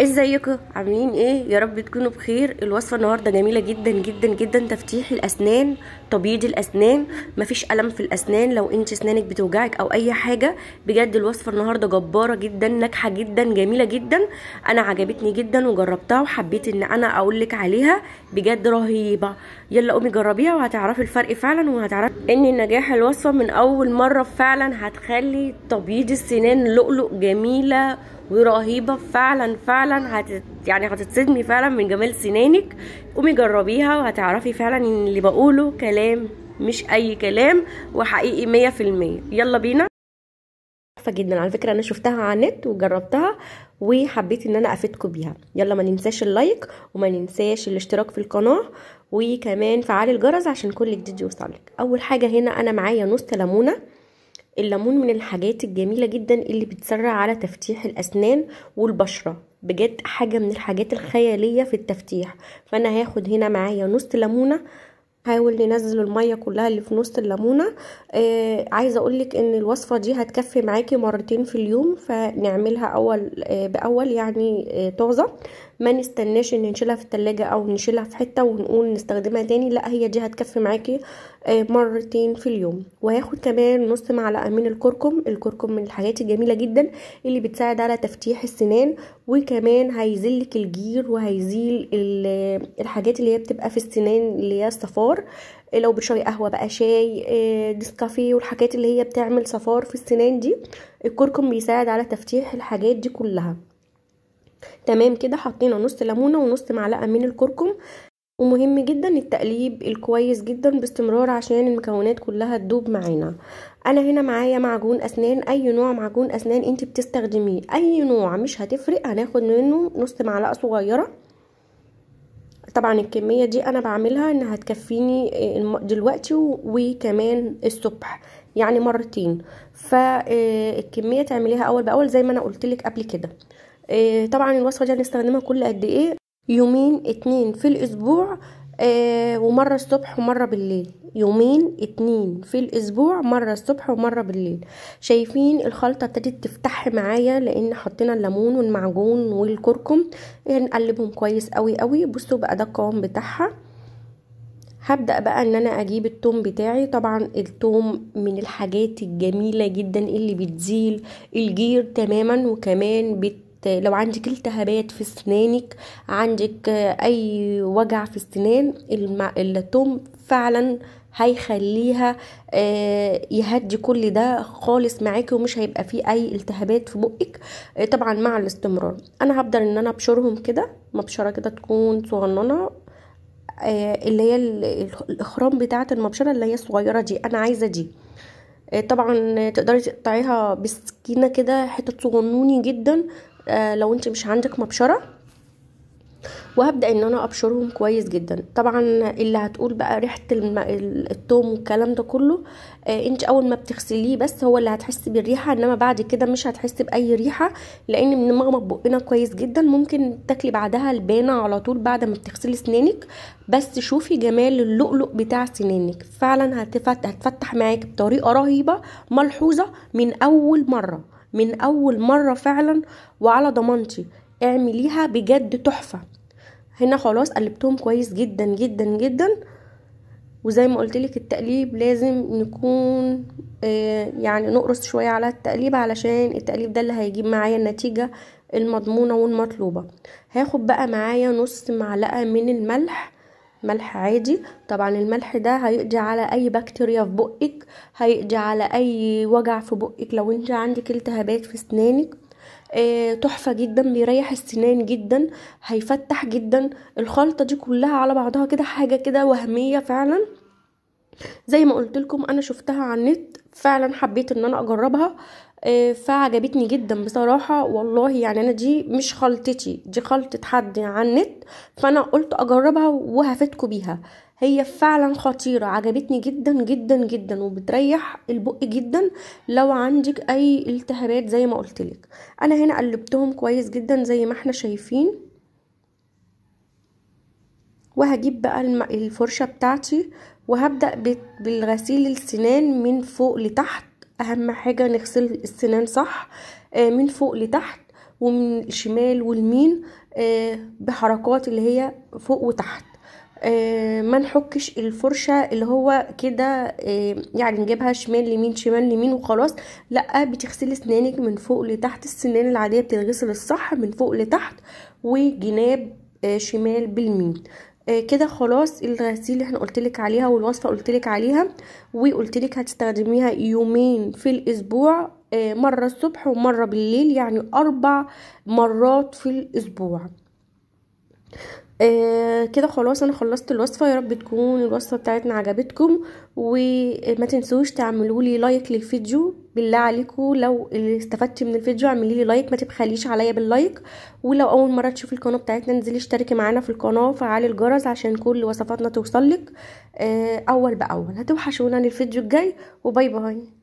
ازيكم عاملين ايه يا رب تكونوا بخير الوصفه النهارده جميله جدا جدا جدا تفتيح الاسنان تبييض الاسنان مفيش الم في الاسنان لو انت اسنانك بتوجعك او اي حاجه بجد الوصفه النهارده جباره جدا ناجحه جدا جميله جدا انا عجبتني جدا وجربتها وحبيت ان انا اقول لك عليها بجد رهيبه يلا قومي جربيها وهتعرفي الفرق فعلا وهتعرفي ان نجاح الوصفه من اول مره فعلا هتخلي تبييض السنان لؤلؤ جميله ورهيبه فعلا فعلا هت يعني هتتصدمي فعلا من جمال سنانك قومي جربيها وهتعرفي فعلا ان اللي بقوله كلام مش اي كلام وحقيقي مية في المية يلا بينا تحفه جدا على فكره انا شفتها على النت وجربتها وحبيت ان انا افيدكم بيها يلا ما ننساش اللايك وما ننساش الاشتراك في القناه وكمان فعال الجرس عشان كل جديد يوصلك اول حاجه هنا انا معايا نص ليمونه الليمون من الحاجات الجميله جدا اللي بتسرع على تفتيح الاسنان والبشره بجد حاجه من الحاجات الخياليه في التفتيح فانا هاخد هنا معايا نص ليمونه حاول ننزل الميه كلها اللي في نص الليمونه آه عايزه اقولك ان الوصفه دي هتكفي معاكي مرتين في اليوم فنعملها اول آه باول يعني آه طازه ما نستناش ان نشيلها في التلاجة او نشيلها في حتة ونقول نستخدمها تاني لا هي دي هتكفي معاكي آه، مرتين في اليوم وهاخد كمان نص معلقة من الكركم الكركم من الحاجات الجميلة جدا اللي بتساعد على تفتيح السنان وكمان هيزلك الجير وهيزيل الحاجات اللي هي بتبقى في السنان اللي هي الصفار لو بتشربي قهوه بقى شاي آه، نسكافيه والحاجات اللي هي بتعمل صفار في السنان دي الكركم بيساعد على تفتيح الحاجات دي كلها تمام كده حطينا نص ليمونه ونص معلقه من الكركم ومهم جدا التقليب الكويس جدا باستمرار عشان المكونات كلها تدوب معانا انا هنا معايا معجون اسنان اي نوع معجون اسنان انت بتستخدميه اي نوع مش هتفرق هناخد منه نص معلقه صغيره طبعا الكميه دي انا بعملها انها هتكفيني آه، دلوقتي وكمان الصبح يعني مرتين فالكميه آه، تعمليها اول باول زي ما انا قلت لك قبل كده آه، طبعا الوصفه دي هنستخدمها كل قد ايه يومين اتنين في الاسبوع آه، ومرة الصبح ومرة بالليل يومين اتنين في الاسبوع مرة الصبح ومرة بالليل شايفين الخلطة ابتدت تفتح معايا لان حطينا الليمون والمعجون والكركم هنقلبهم كويس قوي قوي بصوا بقى ده القوام بتاعها هبدأ بقى ان انا اجيب التوم بتاعي طبعا التوم من الحاجات الجميلة جدا اللي بتزيل الجير تماما وكمان بت لو عندك التهابات في اسنانك عندك اي وجع في السنان الثوم فعلا هيخليها آه، يهدي كل ده خالص معاكي ومش هيبقى فيه اي التهابات في بقك آه، طبعا مع الاستمرار انا هفضل ان انا ابشرهم كده مبشره كده تكون صغننه آه، اللي هي الاخرام بتاعه المبشره اللي هي الصغيره دي انا عايزه دي طبعا تقدري تقطعيها بالسكينه كده حتت صغنوني جدا آه، لو انت مش عندك مبشره وهبدا ان انا ابشرهم كويس جدا طبعا اللي هتقول بقى ريحه الم... التوم والكلام ده كله آه انت اول ما بتغسليه بس هو اللي هتحس بالريحه انما بعد كده مش هتحس باي ريحه لان من مغمض بقنا كويس جدا ممكن تاكلي بعدها البانه على طول بعد ما بتغسلي سنانك بس شوفي جمال اللؤلؤ بتاع سنانك فعلا هتفتح, هتفتح معاك بطريقه رهيبه ملحوظه من اول مره من اول مره فعلا وعلى ضمانتي اعمليها بجد تحفه هنا خلاص قلبتهم كويس جدا جدا جدا وزي ما قلت لك التقليب لازم نكون آه، يعني نقرص شويه على التقليب علشان التقليب ده اللي هيجيب معايا النتيجه المضمونه والمطلوبه هاخد بقى معايا نص معلقه من الملح ملح عادي طبعا الملح ده هيقضي على اي بكتيريا في بقك هيقضي على اي وجع في بقك لو انت عندك التهابات في اسنانك آه، تحفة جدا بيريح السنان جدا هيفتح جدا الخلطة دي كلها على بعضها كده حاجة كده وهمية فعلا زي ما قلت لكم انا شفتها على النت فعلا حبيت ان انا اجربها آه، فعجبتني جدا بصراحه والله يعني انا دي مش خلطتي دي خلطه حد على النت فانا قلت اجربها وهفيدكم بيها هي فعلا خطيرة عجبتني جدا جدا جدا وبتريح البق جدا لو عندك اي التهابات زي ما قلتلك انا هنا قلبتهم كويس جدا زي ما احنا شايفين وهجيب بقى الفرشة بتاعتي وهبدأ بالغسيل السنان من فوق لتحت اهم حاجه نغسل السنان صح آه، من فوق لتحت ومن الشمال والمين آه، بحركات اللي هي فوق وتحت آه، ما نحكش الفرشة اللي هو كده يعني نجيبها شمال لمين شمال لمين وخلاص لا بتغسلي اسنانك من فوق لتحت السنان العادية بتتغسل الصح من فوق لتحت وجناب شمال بالمين آه، كده خلاص الغسيل اللي احنا قلتلك عليها والوصفه قلتلك عليها وقلتلك هتستخدميها يومين في الاسبوع آه، مره الصبح ومره بالليل يعني اربع مرات في الاسبوع آه، كده خلاص انا خلصت الوصفه يا رب تكون الوصفه بتاعتنا عجبتكم وما تنسوش تعملوا لي لايك للفيديو بالله عليكم لو استفدت من الفيديو اعملي لي لايك ما تبخليش عليا باللايك ولو اول مره تشوفي القناه بتاعتنا انزلي اشتركي معانا في القناه وفعلي الجرس عشان كل وصفاتنا توصلك آه اول باول هتوحشونا للفيديو الجاي وباي باي